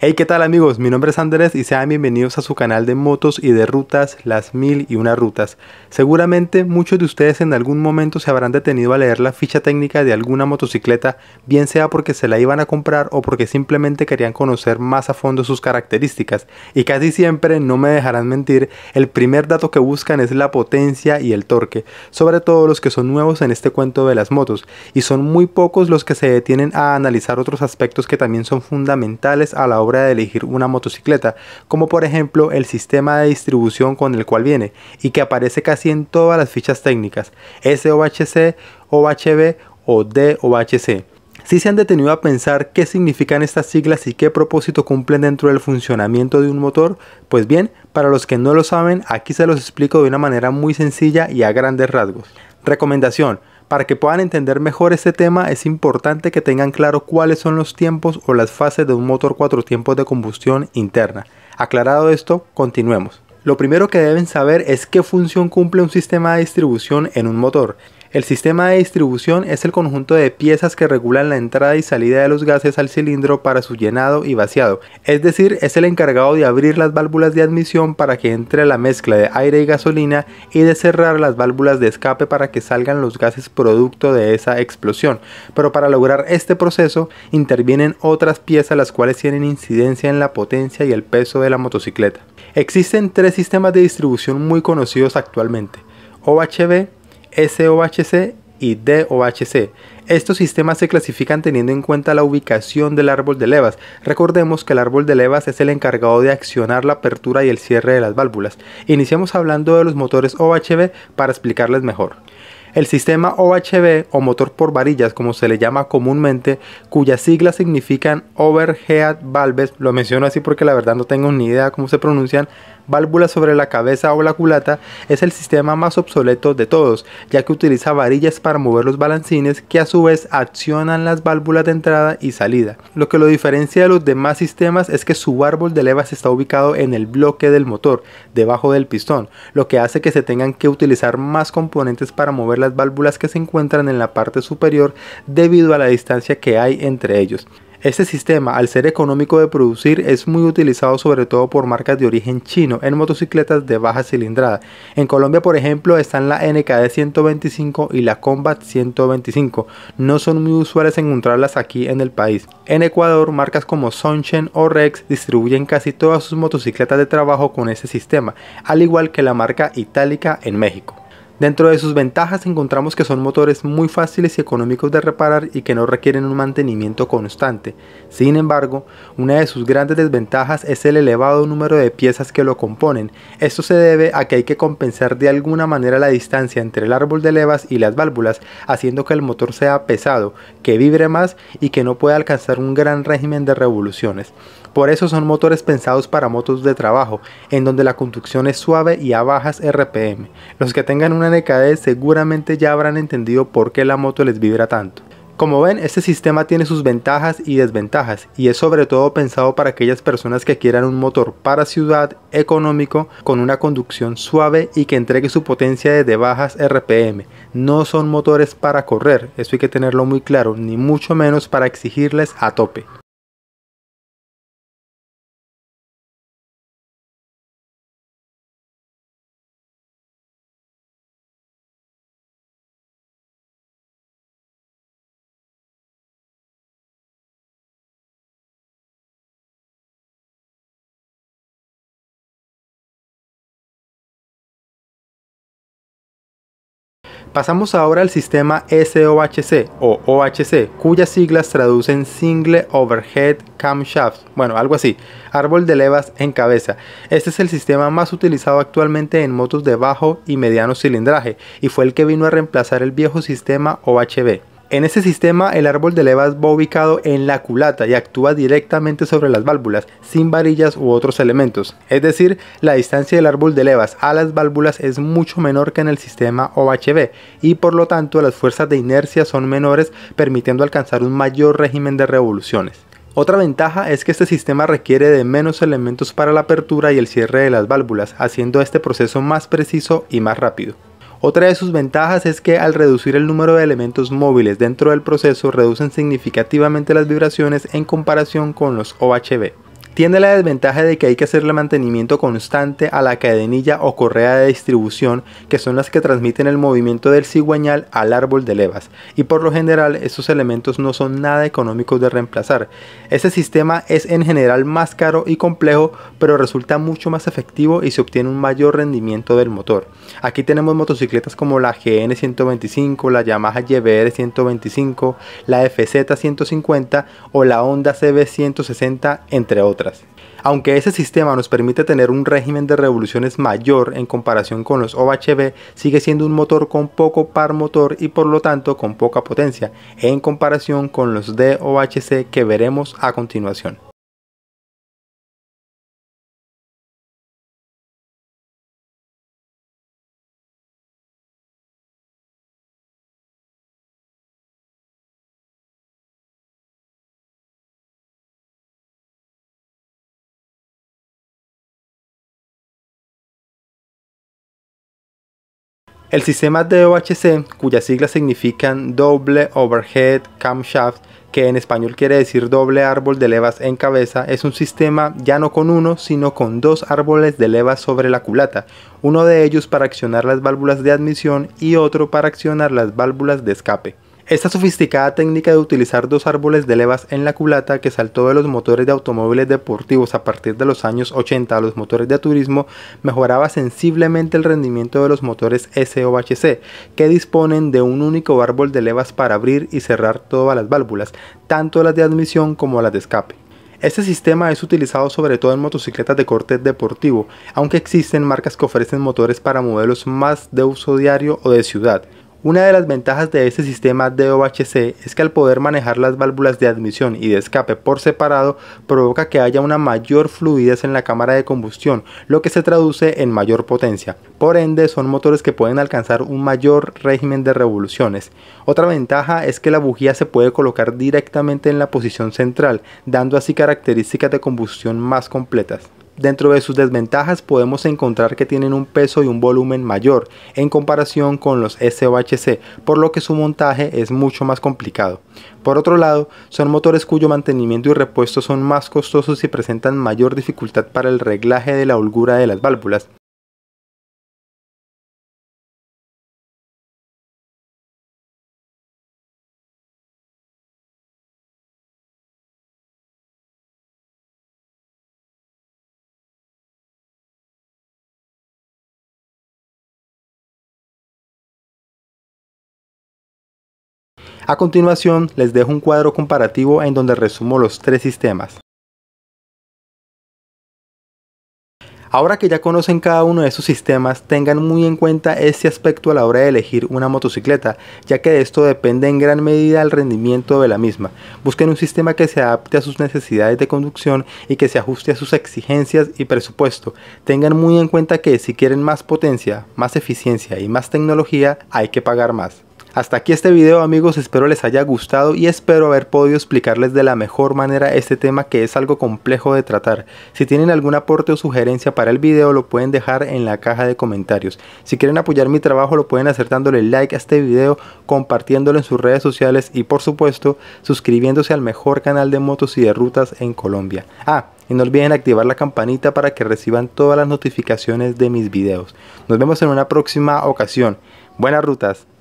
Hey, ¿qué tal amigos? Mi nombre es Andrés y sean bienvenidos a su canal de motos y de rutas, las mil y una rutas. Seguramente muchos de ustedes en algún momento se habrán detenido a leer la ficha técnica de alguna motocicleta, bien sea porque se la iban a comprar o porque simplemente querían conocer más a fondo sus características. Y casi siempre, no me dejarán mentir, el primer dato que buscan es la potencia y el torque, sobre todo los que son nuevos en este cuento de las motos, y son muy pocos los que se detienen a analizar otros aspectos que también son fundamentales a la obra de elegir una motocicleta, como por ejemplo el sistema de distribución con el cual viene y que aparece casi en todas las fichas técnicas SOHC, OHB o DOHC. Si se han detenido a pensar qué significan estas siglas y qué propósito cumplen dentro del funcionamiento de un motor, pues bien, para los que no lo saben, aquí se los explico de una manera muy sencilla y a grandes rasgos. Recomendación, para que puedan entender mejor este tema es importante que tengan claro cuáles son los tiempos o las fases de un motor cuatro tiempos de combustión interna. Aclarado esto, continuemos. Lo primero que deben saber es qué función cumple un sistema de distribución en un motor. El sistema de distribución es el conjunto de piezas que regulan la entrada y salida de los gases al cilindro para su llenado y vaciado, es decir, es el encargado de abrir las válvulas de admisión para que entre la mezcla de aire y gasolina y de cerrar las válvulas de escape para que salgan los gases producto de esa explosión. Pero para lograr este proceso intervienen otras piezas las cuales tienen incidencia en la potencia y el peso de la motocicleta. Existen tres sistemas de distribución muy conocidos actualmente, OHV. SOHC y DOHC. Estos sistemas se clasifican teniendo en cuenta la ubicación del árbol de levas. Recordemos que el árbol de levas es el encargado de accionar la apertura y el cierre de las válvulas. Iniciamos hablando de los motores OHV para explicarles mejor. El sistema OHV o motor por varillas, como se le llama comúnmente, cuyas siglas significan Overhead Valves, lo menciono así porque la verdad no tengo ni idea cómo se pronuncian, válvula sobre la cabeza o la culata, es el sistema más obsoleto de todos, ya que utiliza varillas para mover los balancines que a su vez accionan las válvulas de entrada y salida. Lo que lo diferencia de los demás sistemas es que su árbol de levas está ubicado en el bloque del motor, debajo del pistón, lo que hace que se tengan que utilizar más componentes para mover las válvulas que se encuentran en la parte superior debido a la distancia que hay entre ellos. Este sistema, al ser económico de producir, es muy utilizado sobre todo por marcas de origen chino en motocicletas de baja cilindrada. En Colombia, por ejemplo, están la NKD 125 y la Combat 125. No son muy usuales encontrarlas aquí en el país. En Ecuador, marcas como Sonchen o Rex distribuyen casi todas sus motocicletas de trabajo con este sistema, al igual que la marca Itálica en México. Dentro de sus ventajas encontramos que son motores muy fáciles y económicos de reparar y que no requieren un mantenimiento constante. Sin embargo, una de sus grandes desventajas es el elevado número de piezas que lo componen. Esto se debe a que hay que compensar de alguna manera la distancia entre el árbol de levas y las válvulas, haciendo que el motor sea pesado, que vibre más y que no pueda alcanzar un gran régimen de revoluciones. Por eso son motores pensados para motos de trabajo, en donde la conducción es suave y a bajas RPM. Los que tengan una NKD seguramente ya habrán entendido por qué la moto les vibra tanto. Como ven, este sistema tiene sus ventajas y desventajas y es sobre todo pensado para aquellas personas que quieran un motor para ciudad económico con una conducción suave y que entregue su potencia desde bajas RPM. No son motores para correr, eso hay que tenerlo muy claro, ni mucho menos para exigirles a tope. Pasamos ahora al sistema SOHC o OHC, cuyas siglas traducen Single Overhead Camshaft, bueno, algo así, árbol de levas en cabeza. Este es el sistema más utilizado actualmente en motos de bajo y mediano cilindraje y fue el que vino a reemplazar el viejo sistema OHV. En este sistema el árbol de levas va ubicado en la culata y actúa directamente sobre las válvulas, sin varillas u otros elementos. Es decir, la distancia del árbol de levas a las válvulas es mucho menor que en el sistema OHB y por lo tanto las fuerzas de inercia son menores permitiendo alcanzar un mayor régimen de revoluciones. Otra ventaja es que este sistema requiere de menos elementos para la apertura y el cierre de las válvulas, haciendo este proceso más preciso y más rápido. Otra de sus ventajas es que al reducir el número de elementos móviles dentro del proceso reducen significativamente las vibraciones en comparación con los OHV. Tiene la desventaja de que hay que hacerle mantenimiento constante a la cadenilla o correa de distribución, que son las que transmiten el movimiento del cigüeñal al árbol de levas, y por lo general estos elementos no son nada económicos de reemplazar. Este sistema es en general más caro y complejo, pero resulta mucho más efectivo y se obtiene un mayor rendimiento del motor. Aquí tenemos motocicletas como la GN 125, la Yamaha YBR 125, la FZ 150 o la Honda CB 160, entre otras. Aunque ese sistema nos permite tener un régimen de revoluciones mayor en comparación con los OHB, sigue siendo un motor con poco par motor y por lo tanto con poca potencia en comparación con los DOHC que veremos a continuación. El sistema DOHC, cuyas siglas significan Doble Overhead Camshaft, que en español quiere decir doble árbol de levas en cabeza, es un sistema ya no con uno, sino con dos árboles de levas sobre la culata, uno de ellos para accionar las válvulas de admisión y otro para accionar las válvulas de escape. Esta sofisticada técnica de utilizar dos árboles de levas en la culata que saltó de los motores de automóviles deportivos a partir de los años 80 a los motores de turismo mejoraba sensiblemente el rendimiento de los motores SOHC que disponen de un único árbol de levas para abrir y cerrar todas las válvulas, tanto las de admisión como las de escape. Este sistema es utilizado sobre todo en motocicletas de corte deportivo, aunque existen marcas que ofrecen motores para modelos más de uso diario o de ciudad. Una de las ventajas de este sistema DOHC es que al poder manejar las válvulas de admisión y de escape por separado provoca que haya una mayor fluidez en la cámara de combustión, lo que se traduce en mayor potencia. Por ende, son motores que pueden alcanzar un mayor régimen de revoluciones. Otra ventaja es que la bujía se puede colocar directamente en la posición central, dando así características de combustión más completas. Dentro de sus desventajas podemos encontrar que tienen un peso y un volumen mayor en comparación con los SOHC, por lo que su montaje es mucho más complicado. Por otro lado, son motores cuyo mantenimiento y repuesto son más costosos y presentan mayor dificultad para el reglaje de la holgura de las válvulas. A continuación, les dejo un cuadro comparativo en donde resumo los tres sistemas. Ahora que ya conocen cada uno de estos sistemas, tengan muy en cuenta este aspecto a la hora de elegir una motocicleta, ya que de esto depende en gran medida del rendimiento de la misma. Busquen un sistema que se adapte a sus necesidades de conducción y que se ajuste a sus exigencias y presupuesto. Tengan muy en cuenta que si quieren más potencia, más eficiencia y más tecnología, hay que pagar más. Hasta aquí este video amigos, espero les haya gustado y espero haber podido explicarles de la mejor manera este tema que es algo complejo de tratar. Si tienen algún aporte o sugerencia para el video lo pueden dejar en la caja de comentarios. Si quieren apoyar mi trabajo lo pueden hacer dándole like a este video, compartiéndolo en sus redes sociales y por supuesto suscribiéndose al mejor canal de motos y de rutas en Colombia. Ah, y no olviden activar la campanita para que reciban todas las notificaciones de mis videos. Nos vemos en una próxima ocasión. Buenas rutas.